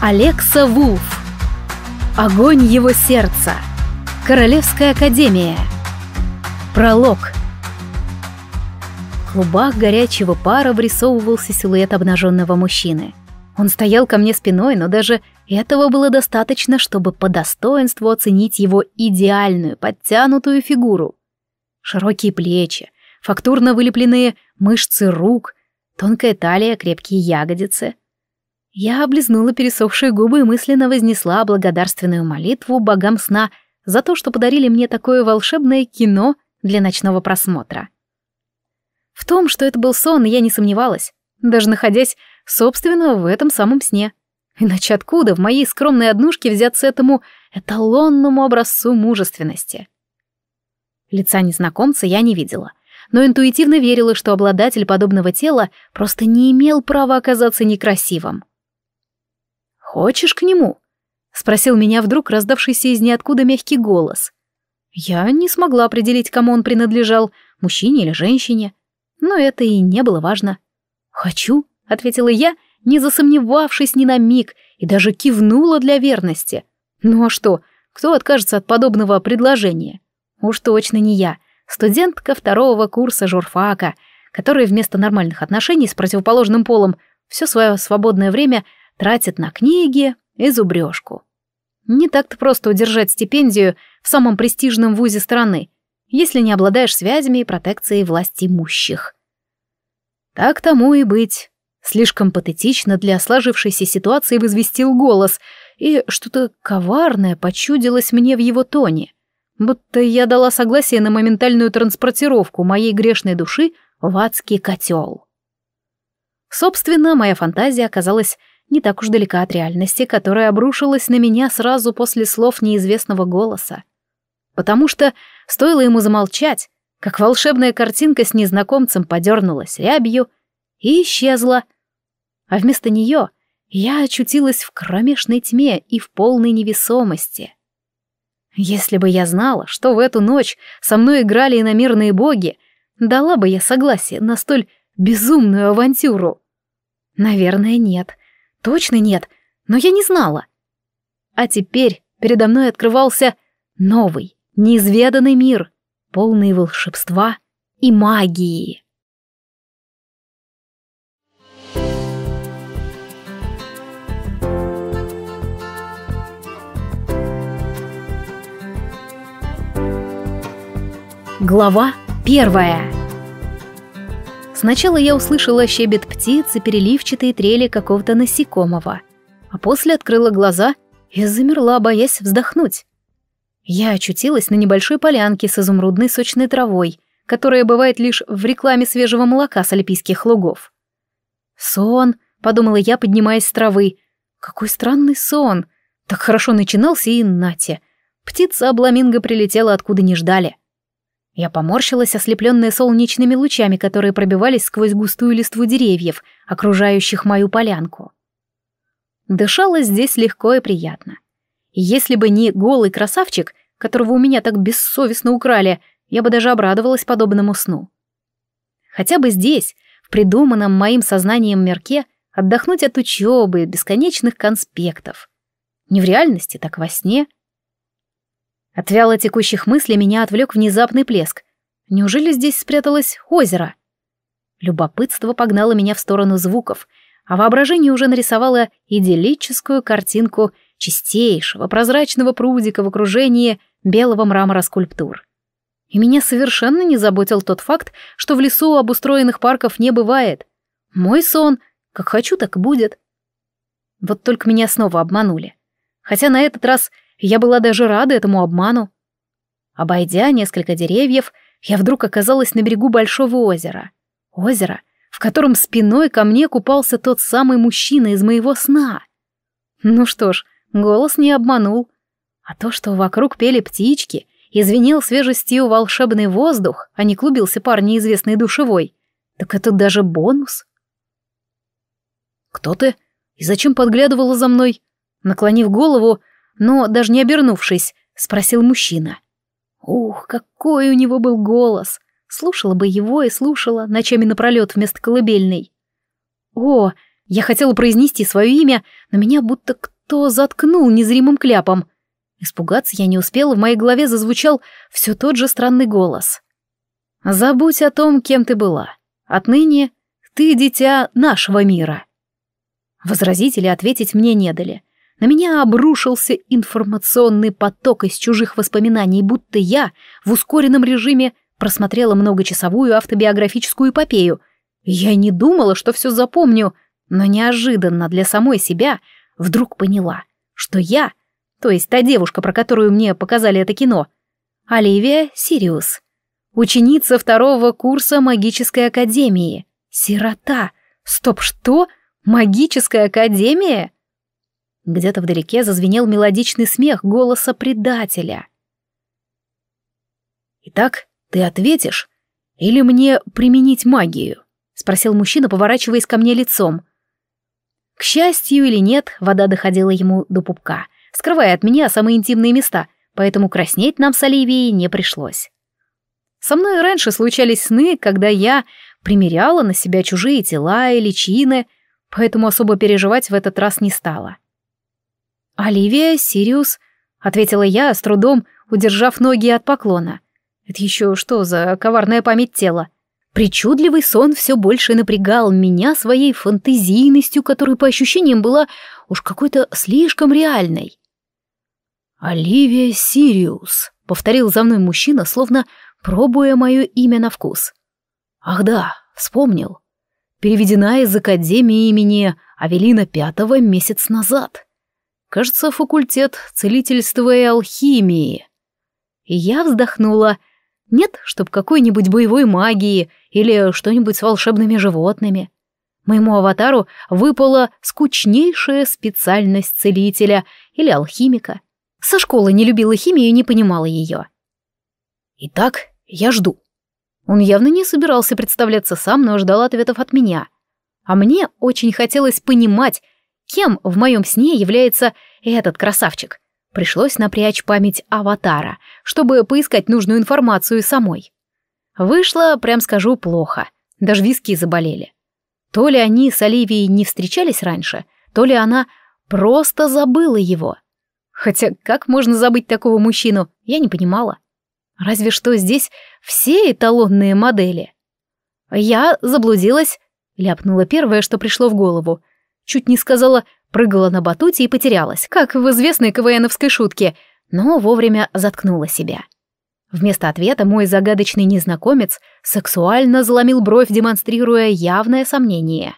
Алекса Вулф. Огонь его сердца. Королевская академия. Пролог. В клубах горячего пара врисовывался силуэт обнаженного мужчины. Он стоял ко мне спиной, но даже этого было достаточно, чтобы по достоинству оценить его идеальную, подтянутую фигуру. Широкие плечи, фактурно вылепленные мышцы рук, тонкая талия, крепкие ягодицы — я облизнула пересохшие губы и мысленно вознесла благодарственную молитву богам сна за то, что подарили мне такое волшебное кино для ночного просмотра. В том, что это был сон, я не сомневалась, даже находясь, собственно, в этом самом сне. Иначе откуда в моей скромной однушке взяться этому эталонному образцу мужественности? Лица незнакомца я не видела, но интуитивно верила, что обладатель подобного тела просто не имел права оказаться некрасивым. «Хочешь к нему?» — спросил меня вдруг раздавшийся из ниоткуда мягкий голос. Я не смогла определить, кому он принадлежал, мужчине или женщине, но это и не было важно. «Хочу», — ответила я, не засомневавшись ни на миг, и даже кивнула для верности. «Ну а что, кто откажется от подобного предложения?» «Уж точно не я, студентка второго курса журфака», которая вместо нормальных отношений с противоположным полом все свое свободное время — тратит на книги и зубрежку. Не так-то просто удержать стипендию в самом престижном вузе страны, если не обладаешь связями и протекцией власть имущих. Так тому и быть. Слишком патетично для сложившейся ситуации возвестил голос, и что-то коварное почудилось мне в его тоне, будто я дала согласие на моментальную транспортировку моей грешной души в адский котел. Собственно, моя фантазия оказалась не так уж далека от реальности, которая обрушилась на меня сразу после слов неизвестного голоса. Потому что стоило ему замолчать, как волшебная картинка с незнакомцем подернулась рябью и исчезла. А вместо нее я очутилась в кромешной тьме и в полной невесомости. Если бы я знала, что в эту ночь со мной играли иномирные боги, дала бы я согласие на столь безумную авантюру. Наверное, нет. — Точно нет, но я не знала. А теперь передо мной открывался новый, неизведанный мир, полный волшебства и магии. Глава первая. Сначала я услышала щебет птиц и переливчатые трели какого-то насекомого, а после открыла глаза и замерла, боясь вздохнуть. Я очутилась на небольшой полянке с изумрудной сочной травой, которая бывает лишь в рекламе свежего молока с альпийских лугов. «Сон», — подумала я, поднимаясь с травы. «Какой странный сон! Так хорошо начинался и нате!» Птица обламинго прилетела, откуда не ждали. Я поморщилась, ослепленная солнечными лучами, которые пробивались сквозь густую листву деревьев, окружающих мою полянку. Дышалось здесь легко и приятно. если бы не голый красавчик, которого у меня так бессовестно украли, я бы даже обрадовалась подобному сну. Хотя бы здесь, в придуманном моим сознанием мерке, отдохнуть от учебы бесконечных конспектов. Не в реальности, так во сне — от вяло текущих мыслей меня отвлек внезапный плеск. Неужели здесь спряталось озеро? Любопытство погнало меня в сторону звуков, а воображение уже нарисовало идиллическую картинку чистейшего прозрачного прудика в окружении белого мрамора скульптур. И меня совершенно не заботил тот факт, что в лесу обустроенных парков не бывает. Мой сон, как хочу, так и будет. Вот только меня снова обманули. Хотя на этот раз я была даже рада этому обману. Обойдя несколько деревьев, я вдруг оказалась на берегу большого озера. Озеро, в котором спиной ко мне купался тот самый мужчина из моего сна. Ну что ж, голос не обманул. А то, что вокруг пели птички и звенел свежестью волшебный воздух, а не клубился пар неизвестной душевой, так это даже бонус. «Кто ты? И зачем подглядывала за мной?» Наклонив голову, но даже не обернувшись, спросил мужчина. Ух, какой у него был голос! Слушала бы его и слушала, ночами напролет вместо колыбельной. О, я хотела произнести свое имя, но меня будто кто заткнул незримым кляпом. Испугаться я не успела, в моей голове зазвучал все тот же странный голос. «Забудь о том, кем ты была. Отныне ты дитя нашего мира». Возразить или ответить мне не дали. На меня обрушился информационный поток из чужих воспоминаний, будто я в ускоренном режиме просмотрела многочасовую автобиографическую эпопею. Я не думала, что все запомню, но неожиданно для самой себя вдруг поняла, что я, то есть та девушка, про которую мне показали это кино, Оливия Сириус, ученица второго курса магической академии, сирота. Стоп, что? Магическая академия? Где-то вдалеке зазвенел мелодичный смех голоса предателя. «Итак, ты ответишь? Или мне применить магию?» — спросил мужчина, поворачиваясь ко мне лицом. К счастью или нет, вода доходила ему до пупка, скрывая от меня самые интимные места, поэтому краснеть нам с Оливией не пришлось. Со мной раньше случались сны, когда я примеряла на себя чужие тела и личины, поэтому особо переживать в этот раз не стала. — «Оливия Сириус», — ответила я, с трудом удержав ноги от поклона. «Это еще что за коварная память тела?» Причудливый сон все больше напрягал меня своей фантазийностью, которая, по ощущениям, была уж какой-то слишком реальной. «Оливия Сириус», — повторил за мной мужчина, словно пробуя мое имя на вкус. «Ах да, вспомнил. Переведена из Академии имени Авелина Пятого месяц назад». Кажется, факультет целительства и алхимии. И я вздохнула. Нет, чтоб какой-нибудь боевой магии или что-нибудь с волшебными животными. Моему аватару выпала скучнейшая специальность целителя или алхимика. Со школы не любила химию и не понимала ее. «Итак, я жду». Он явно не собирался представляться сам, но ждал ответов от меня. А мне очень хотелось понимать, Кем в моем сне является этот красавчик? Пришлось напрячь память аватара, чтобы поискать нужную информацию самой. Вышло, прям скажу, плохо. Даже виски заболели. То ли они с Оливией не встречались раньше, то ли она просто забыла его. Хотя как можно забыть такого мужчину, я не понимала. Разве что здесь все эталонные модели. Я заблудилась, ляпнула первое, что пришло в голову, чуть не сказала, прыгала на батуте и потерялась, как в известной КВНовской шутке, но вовремя заткнула себя. Вместо ответа мой загадочный незнакомец сексуально заломил бровь, демонстрируя явное сомнение.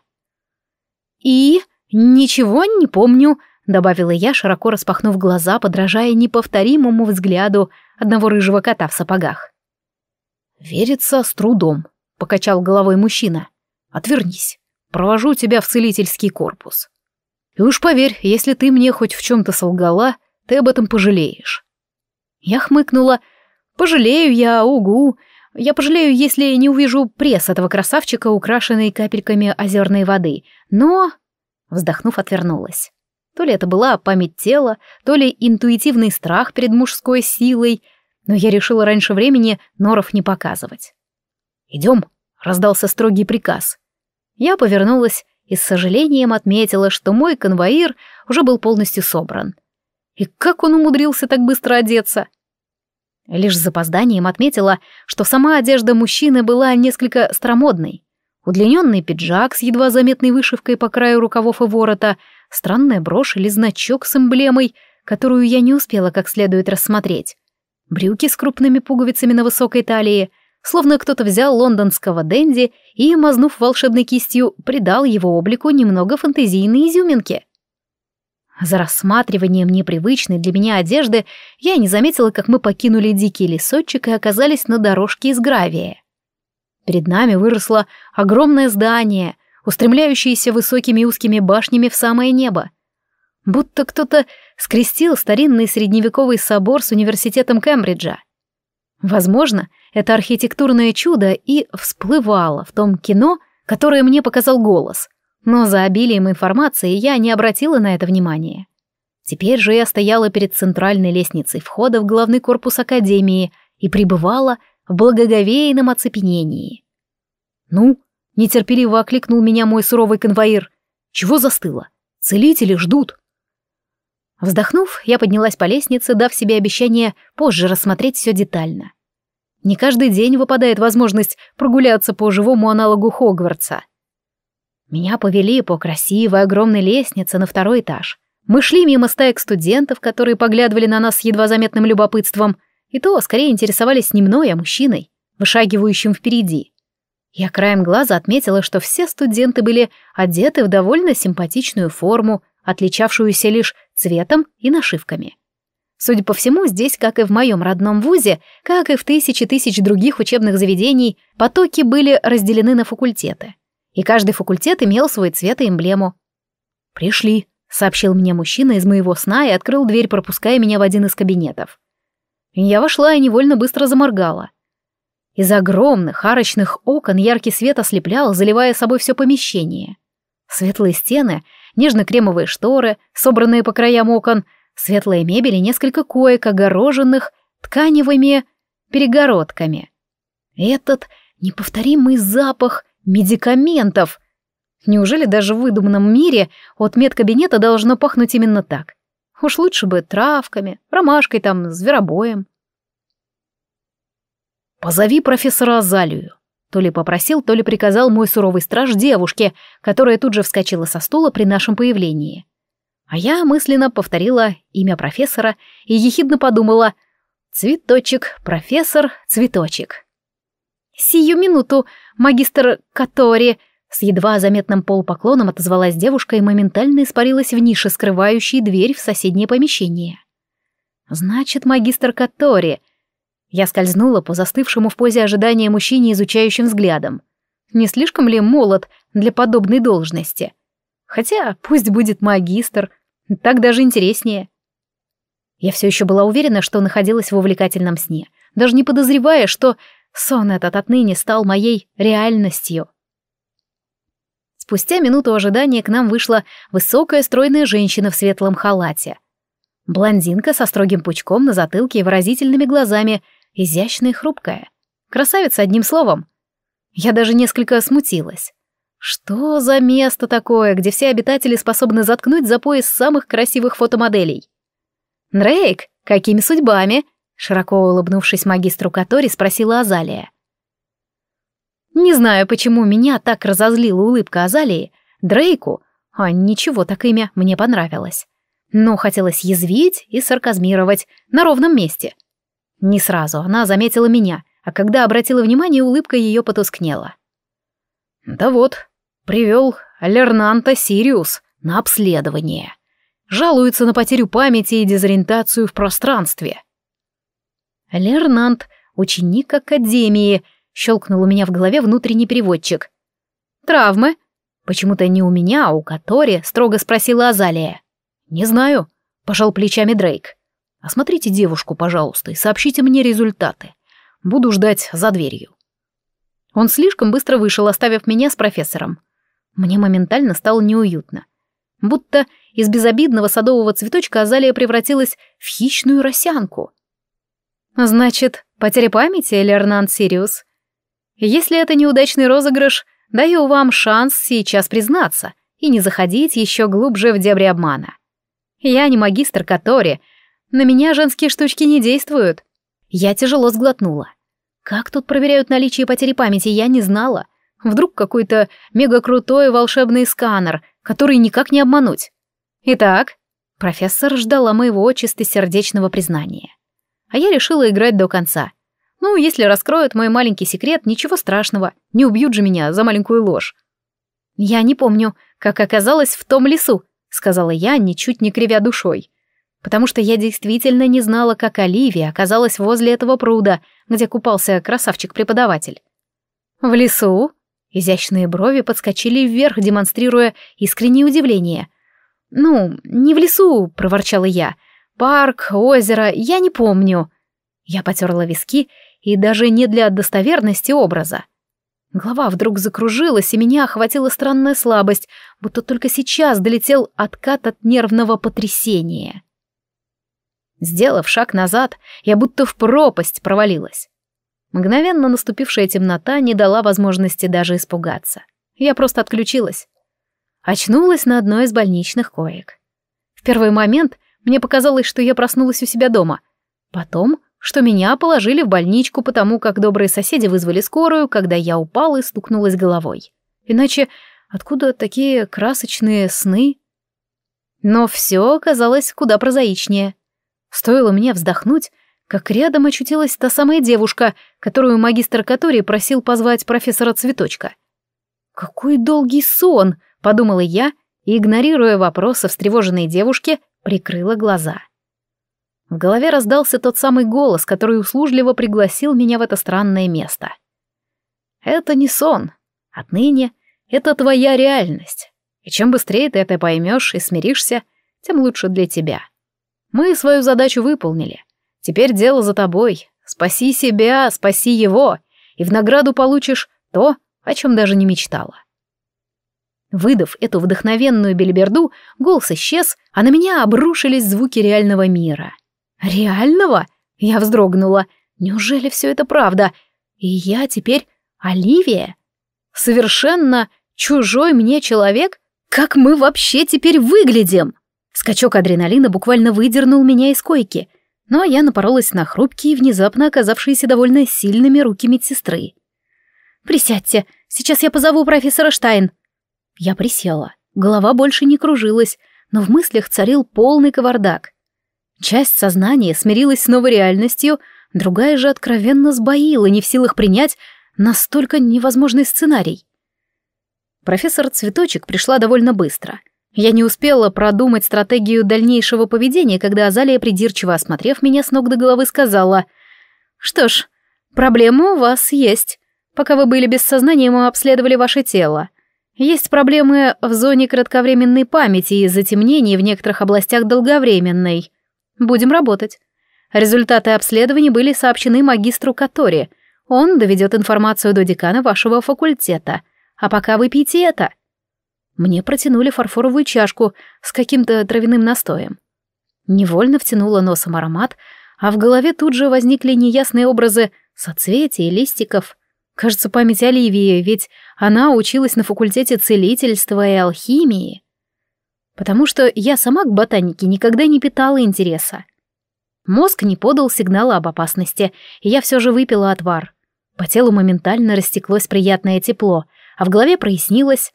«И ничего не помню», — добавила я, широко распахнув глаза, подражая неповторимому взгляду одного рыжего кота в сапогах. «Верится с трудом», — покачал головой мужчина. «Отвернись». Провожу тебя в целительский корпус. И уж поверь, если ты мне хоть в чем-то солгала, ты об этом пожалеешь». Я хмыкнула. «Пожалею я, угу. Я пожалею, если не увижу пресс этого красавчика, украшенный капельками озерной воды. Но...» Вздохнув, отвернулась. То ли это была память тела, то ли интуитивный страх перед мужской силой, но я решила раньше времени норов не показывать. «Идем», — раздался строгий приказ. Я повернулась и с сожалением отметила, что мой конвоир уже был полностью собран. И как он умудрился так быстро одеться? Лишь с запозданием отметила, что сама одежда мужчины была несколько стромодной. Удлиненный пиджак с едва заметной вышивкой по краю рукавов и ворота, странная брошь или значок с эмблемой, которую я не успела как следует рассмотреть, брюки с крупными пуговицами на высокой талии — Словно кто-то взял лондонского денди и, мазнув волшебной кистью, придал его облику немного фантазийной изюминки. За рассматриванием непривычной для меня одежды я не заметила, как мы покинули дикий лесочек и оказались на дорожке из гравия. Перед нами выросло огромное здание, устремляющееся высокими узкими башнями в самое небо. Будто кто-то скрестил старинный средневековый собор с университетом Кембриджа — Возможно, это архитектурное чудо и всплывало в том кино, которое мне показал голос, но за обилием информации я не обратила на это внимания. Теперь же я стояла перед центральной лестницей входа в главный корпус Академии и пребывала в благоговейном оцепенении. «Ну?» — нетерпеливо окликнул меня мой суровый конвоир. «Чего застыло? Целители ждут!» Вздохнув, я поднялась по лестнице, дав себе обещание позже рассмотреть все детально. Не каждый день выпадает возможность прогуляться по живому аналогу Хогвартса. Меня повели по красивой огромной лестнице на второй этаж. Мы шли мимо стаек студентов, которые поглядывали на нас с едва заметным любопытством, и то скорее интересовались не мной, а мужчиной, вышагивающим впереди. Я краем глаза отметила, что все студенты были одеты в довольно симпатичную форму, отличавшуюся лишь цветом и нашивками. Судя по всему, здесь, как и в моем родном вузе, как и в тысячи тысяч других учебных заведений, потоки были разделены на факультеты. И каждый факультет имел свой цвет и эмблему. «Пришли», — сообщил мне мужчина из моего сна и открыл дверь, пропуская меня в один из кабинетов. Я вошла и невольно быстро заморгала. Из огромных арочных окон яркий свет ослеплял, заливая собой все помещение. Светлые стены нежно-кремовые шторы, собранные по краям окон, светлая мебель и несколько коек, огороженных тканевыми перегородками. Этот неповторимый запах медикаментов. Неужели даже в выдуманном мире от медкабинета должно пахнуть именно так? Уж лучше бы травками, ромашкой там, зверобоем. «Позови профессора Азалию», то ли попросил, то ли приказал мой суровый страж девушке, которая тут же вскочила со стула при нашем появлении. А я мысленно повторила имя профессора и ехидно подумала «Цветочек, профессор, цветочек». «Сию минуту, магистр Катори!» С едва заметным полупоклоном отозвалась девушка и моментально испарилась в нише, скрывающей дверь в соседнее помещение. «Значит, магистр Катори я скользнула по застывшему в позе ожидания мужчине изучающим взглядом. Не слишком ли молод для подобной должности? Хотя пусть будет магистр, так даже интереснее. Я все еще была уверена, что находилась в увлекательном сне, даже не подозревая, что сон этот отныне стал моей реальностью. Спустя минуту ожидания к нам вышла высокая стройная женщина в светлом халате. Блондинка со строгим пучком на затылке и выразительными глазами — изящная и хрупкая. Красавица, одним словом. Я даже несколько смутилась. Что за место такое, где все обитатели способны заткнуть за пояс самых красивых фотомоделей? «Дрейк, какими судьбами?» Широко улыбнувшись магистру Катори, спросила Азалия. Не знаю, почему меня так разозлила улыбка Азалии. Дрейку, а ничего, так имя мне понравилось. Но хотелось язвить и сарказмировать на ровном месте. Не сразу, она заметила меня, а когда обратила внимание, улыбка ее потускнела. «Да вот, привел Лернанта Сириус на обследование. Жалуется на потерю памяти и дезориентацию в пространстве». «Лернант, ученик Академии», — щелкнул у меня в голове внутренний переводчик. «Травмы?» Почему-то не у меня, а у Катори строго спросила Азалия. «Не знаю», — пожал плечами Дрейк. Осмотрите девушку, пожалуйста, и сообщите мне результаты. Буду ждать за дверью». Он слишком быстро вышел, оставив меня с профессором. Мне моментально стало неуютно. Будто из безобидного садового цветочка Азалия превратилась в хищную росянку. «Значит, потеря памяти, Лернан Сириус? Если это неудачный розыгрыш, даю вам шанс сейчас признаться и не заходить еще глубже в дебри обмана. Я не магистр Катори, на меня женские штучки не действуют. Я тяжело сглотнула. Как тут проверяют наличие потери памяти, я не знала. Вдруг какой-то мега крутой волшебный сканер, который никак не обмануть. Итак, профессор ждала моего чистосердечного признания. А я решила играть до конца. Ну, если раскроют мой маленький секрет, ничего страшного, не убьют же меня за маленькую ложь. Я не помню, как оказалась в том лесу, сказала я, ничуть не кривя душой потому что я действительно не знала, как Оливия оказалась возле этого пруда, где купался красавчик-преподаватель. «В лесу?» Изящные брови подскочили вверх, демонстрируя искреннее удивление. «Ну, не в лесу», — проворчала я. «Парк, озеро, я не помню». Я потерла виски, и даже не для достоверности образа. Голова вдруг закружилась, и меня охватила странная слабость, будто только сейчас долетел откат от нервного потрясения. Сделав шаг назад, я будто в пропасть провалилась. Мгновенно наступившая темнота не дала возможности даже испугаться. Я просто отключилась. Очнулась на одной из больничных коек. В первый момент мне показалось, что я проснулась у себя дома. Потом, что меня положили в больничку, потому как добрые соседи вызвали скорую, когда я упала и стукнулась головой. Иначе откуда такие красочные сны? Но все оказалось куда прозаичнее — Стоило мне вздохнуть, как рядом очутилась та самая девушка, которую магистр Катори просил позвать профессора Цветочка. «Какой долгий сон!» — подумала я, и, игнорируя вопросы встревоженной девушки, прикрыла глаза. В голове раздался тот самый голос, который услужливо пригласил меня в это странное место. «Это не сон. Отныне это твоя реальность. И чем быстрее ты это поймешь и смиришься, тем лучше для тебя». Мы свою задачу выполнили. Теперь дело за тобой. Спаси себя, спаси его, и в награду получишь то, о чем даже не мечтала. Выдав эту вдохновенную бельберду, голос исчез, а на меня обрушились звуки реального мира. «Реального?» — я вздрогнула. «Неужели все это правда? И я теперь Оливия? Совершенно чужой мне человек? Как мы вообще теперь выглядим?» Скачок адреналина буквально выдернул меня из койки, но я напоролась на хрупкие, внезапно оказавшиеся довольно сильными руки медсестры. «Присядьте, сейчас я позову профессора Штайн». Я присела. Голова больше не кружилась, но в мыслях царил полный кавардак. Часть сознания смирилась с новой реальностью, другая же откровенно сбоила, не в силах принять настолько невозможный сценарий. Профессор Цветочек пришла довольно быстро — я не успела продумать стратегию дальнейшего поведения, когда Азалия, придирчиво осмотрев меня с ног до головы, сказала «Что ж, проблема у вас есть. Пока вы были без сознания, мы обследовали ваше тело. Есть проблемы в зоне кратковременной памяти и затемнений в некоторых областях долговременной. Будем работать». Результаты обследований были сообщены магистру Катори. Он доведет информацию до декана вашего факультета. А пока выпейте это. Мне протянули фарфоровую чашку с каким-то травяным настоем. Невольно втянула носом аромат, а в голове тут же возникли неясные образы соцветий и листиков. Кажется, память Оливии, ведь она училась на факультете целительства и алхимии. Потому что я сама к ботанике никогда не питала интереса. Мозг не подал сигнала об опасности, и я все же выпила отвар. По телу моментально растеклось приятное тепло, а в голове прояснилось.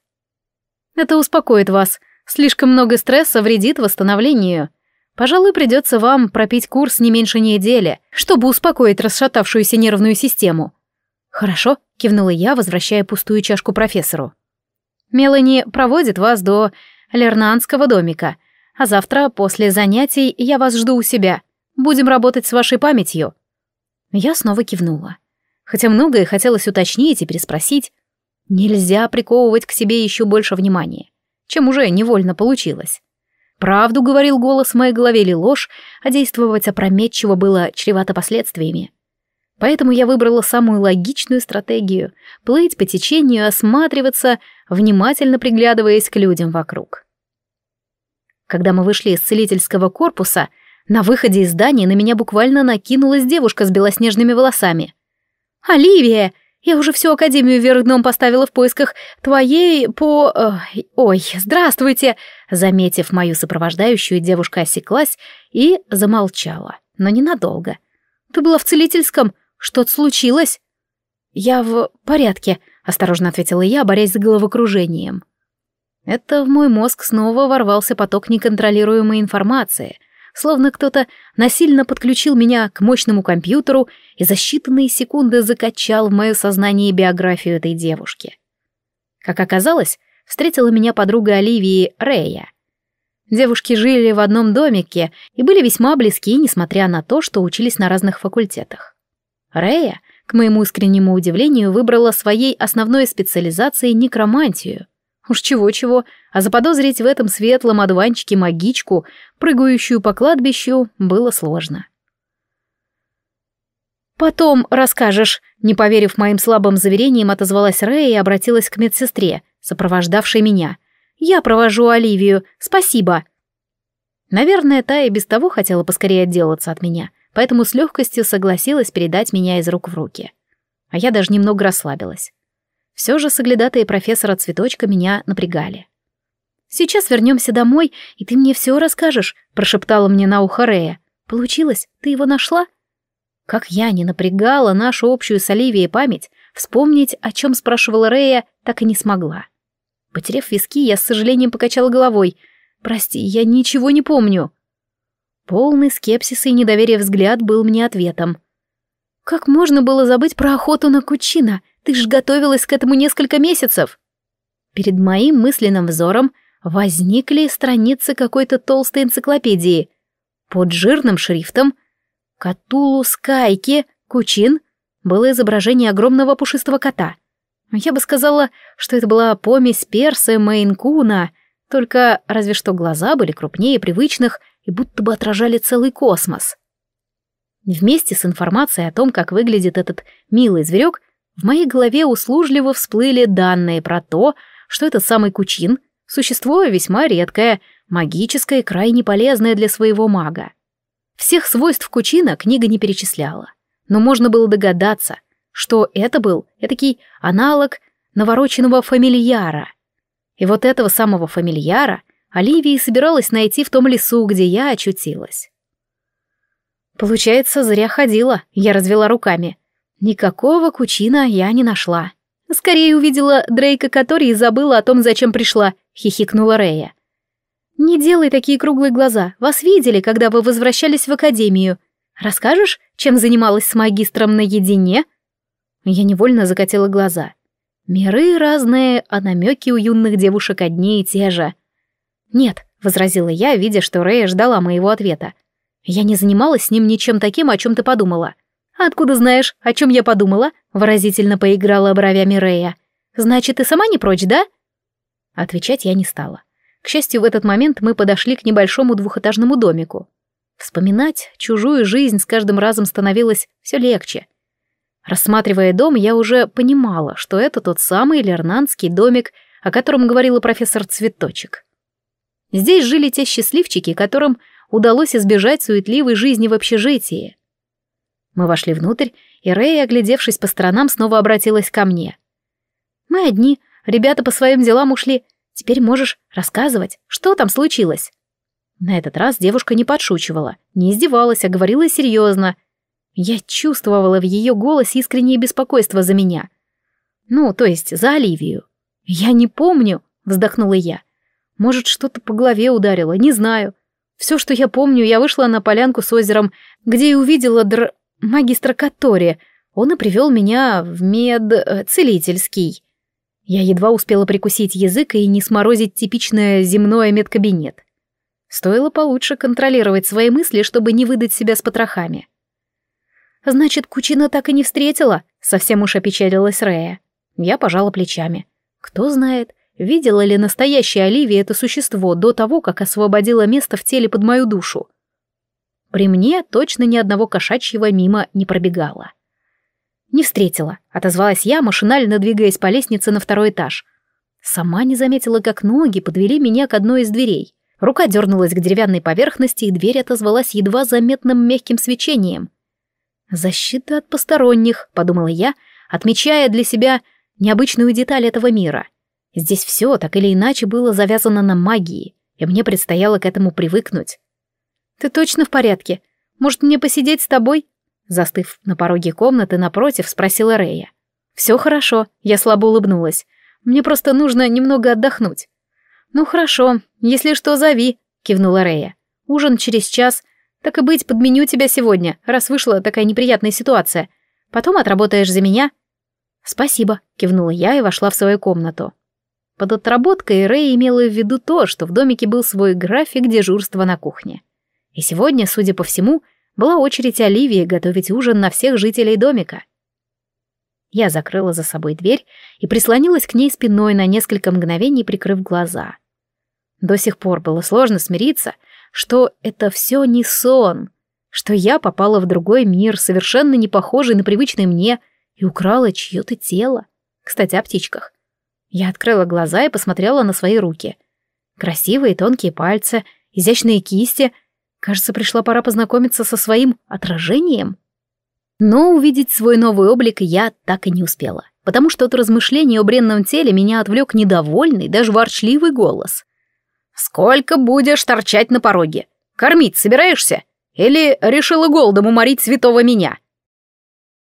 Это успокоит вас. Слишком много стресса вредит восстановлению. Пожалуй, придется вам пропить курс не меньше недели, чтобы успокоить расшатавшуюся нервную систему. Хорошо, кивнула я, возвращая пустую чашку профессору. Мелани проводит вас до Лернанского домика, а завтра после занятий я вас жду у себя. Будем работать с вашей памятью. Я снова кивнула. Хотя многое хотелось уточнить и переспросить, Нельзя приковывать к себе еще больше внимания, чем уже невольно получилось. Правду говорил голос в моей голове или ложь, а действовать опрометчиво было чревато последствиями. Поэтому я выбрала самую логичную стратегию — плыть по течению, осматриваться, внимательно приглядываясь к людям вокруг. Когда мы вышли из целительского корпуса, на выходе из здания на меня буквально накинулась девушка с белоснежными волосами. «Оливия!» Я уже всю Академию вверх дном поставила в поисках твоей по... Э, ой, здравствуйте!» Заметив мою сопровождающую, девушка осеклась и замолчала, но ненадолго. «Ты была в Целительском? Что-то случилось?» «Я в порядке», — осторожно ответила я, борясь с головокружением. Это в мой мозг снова ворвался поток неконтролируемой информации, словно кто-то насильно подключил меня к мощному компьютеру и за считанные секунды закачал в мое сознание биографию этой девушки. Как оказалось, встретила меня подруга Оливии Рея. Девушки жили в одном домике и были весьма близки, несмотря на то, что учились на разных факультетах. Рея, к моему искреннему удивлению, выбрала своей основной специализацией некромантию — Уж чего-чего, а заподозрить в этом светлом одуванчике магичку, прыгающую по кладбищу, было сложно. «Потом расскажешь», — не поверив моим слабым заверениям, отозвалась Рэя и обратилась к медсестре, сопровождавшей меня. «Я провожу Оливию, спасибо». Наверное, та и без того хотела поскорее отделаться от меня, поэтому с легкостью согласилась передать меня из рук в руки. А я даже немного расслабилась. Все же соглядатые профессора Цветочка меня напрягали. «Сейчас вернемся домой, и ты мне все расскажешь», — прошептала мне на ухо Рея. «Получилось? Ты его нашла?» Как я не напрягала нашу общую с Оливией память, вспомнить, о чем спрашивала Рея, так и не смогла. Потерев виски, я с сожалением покачала головой. «Прости, я ничего не помню». Полный скепсис и недоверие взгляд был мне ответом. «Как можно было забыть про охоту на Кучина?» Ты ж готовилась к этому несколько месяцев. Перед моим мысленным взором возникли страницы какой-то толстой энциклопедии. Под жирным шрифтом «Катулу Скайки Кучин» было изображение огромного пушистого кота. Я бы сказала, что это была помесь перса и мейн только разве что глаза были крупнее привычных и будто бы отражали целый космос. Вместе с информацией о том, как выглядит этот милый зверек, в моей голове услужливо всплыли данные про то, что это самый Кучин — существо весьма редкое, магическое и крайне полезное для своего мага. Всех свойств Кучина книга не перечисляла, но можно было догадаться, что это был этакий аналог навороченного фамильяра. И вот этого самого фамильяра Оливия собиралась найти в том лесу, где я очутилась. Получается, зря ходила, я развела руками — Никакого кучина я не нашла. Скорее увидела Дрейка который и забыла о том, зачем пришла, хихикнула Рея. Не делай такие круглые глаза. Вас видели, когда вы возвращались в академию. Расскажешь, чем занималась с магистром наедине? Я невольно закатила глаза. Миры разные, а намеки у юных девушек одни и те же. Нет, возразила я, видя, что Рея ждала моего ответа. Я не занималась с ним ничем таким, о чем ты подумала. «Откуда знаешь, о чем я подумала?» — выразительно поиграла бровями Рея. «Значит, ты сама не прочь, да?» Отвечать я не стала. К счастью, в этот момент мы подошли к небольшому двухэтажному домику. Вспоминать чужую жизнь с каждым разом становилось все легче. Рассматривая дом, я уже понимала, что это тот самый лернанский домик, о котором говорила профессор Цветочек. Здесь жили те счастливчики, которым удалось избежать суетливой жизни в общежитии. Мы вошли внутрь, и Рэй, оглядевшись по сторонам, снова обратилась ко мне. «Мы одни, ребята по своим делам ушли. Теперь можешь рассказывать, что там случилось?» На этот раз девушка не подшучивала, не издевалась, а говорила серьезно. Я чувствовала в ее голосе искреннее беспокойство за меня. Ну, то есть за Оливию. «Я не помню», — вздохнула я. «Может, что-то по голове ударило, не знаю. Все, что я помню, я вышла на полянку с озером, где и увидела др магистра Катори. Он и привел меня в мед... Э, целительский. Я едва успела прикусить язык и не сморозить типичное земное медкабинет. Стоило получше контролировать свои мысли, чтобы не выдать себя с потрохами. «Значит, Кучина так и не встретила?» — совсем уж опечалилась Рея. Я пожала плечами. «Кто знает, видела ли настоящая Оливия это существо до того, как освободила место в теле под мою душу?» При мне точно ни одного кошачьего мимо не пробегало. «Не встретила», — отозвалась я, машинально двигаясь по лестнице на второй этаж. Сама не заметила, как ноги подвели меня к одной из дверей. Рука дернулась к деревянной поверхности, и дверь отозвалась едва заметным мягким свечением. «Защита от посторонних», — подумала я, отмечая для себя необычную деталь этого мира. Здесь все так или иначе было завязано на магии, и мне предстояло к этому привыкнуть. «Ты точно в порядке? Может, мне посидеть с тобой?» Застыв на пороге комнаты напротив, спросила Рея. «Все хорошо», — я слабо улыбнулась. «Мне просто нужно немного отдохнуть». «Ну хорошо, если что, зови», — кивнула Рея. «Ужин через час. Так и быть, подменю тебя сегодня, раз вышла такая неприятная ситуация. Потом отработаешь за меня». «Спасибо», — кивнула я и вошла в свою комнату. Под отработкой Рэй имела в виду то, что в домике был свой график дежурства на кухне. И сегодня, судя по всему, была очередь Оливии готовить ужин на всех жителей домика. Я закрыла за собой дверь и прислонилась к ней спиной на несколько мгновений, прикрыв глаза. До сих пор было сложно смириться, что это все не сон, что я попала в другой мир, совершенно не похожий на привычный мне, и украла чье-то тело. Кстати, о птичках. Я открыла глаза и посмотрела на свои руки. Красивые тонкие пальцы, изящные кисти — Кажется, пришла пора познакомиться со своим отражением. Но увидеть свой новый облик я так и не успела, потому что от размышлений о бренном теле меня отвлек недовольный, даже ворчливый голос. «Сколько будешь торчать на пороге? Кормить собираешься? Или решила голодом уморить святого меня?»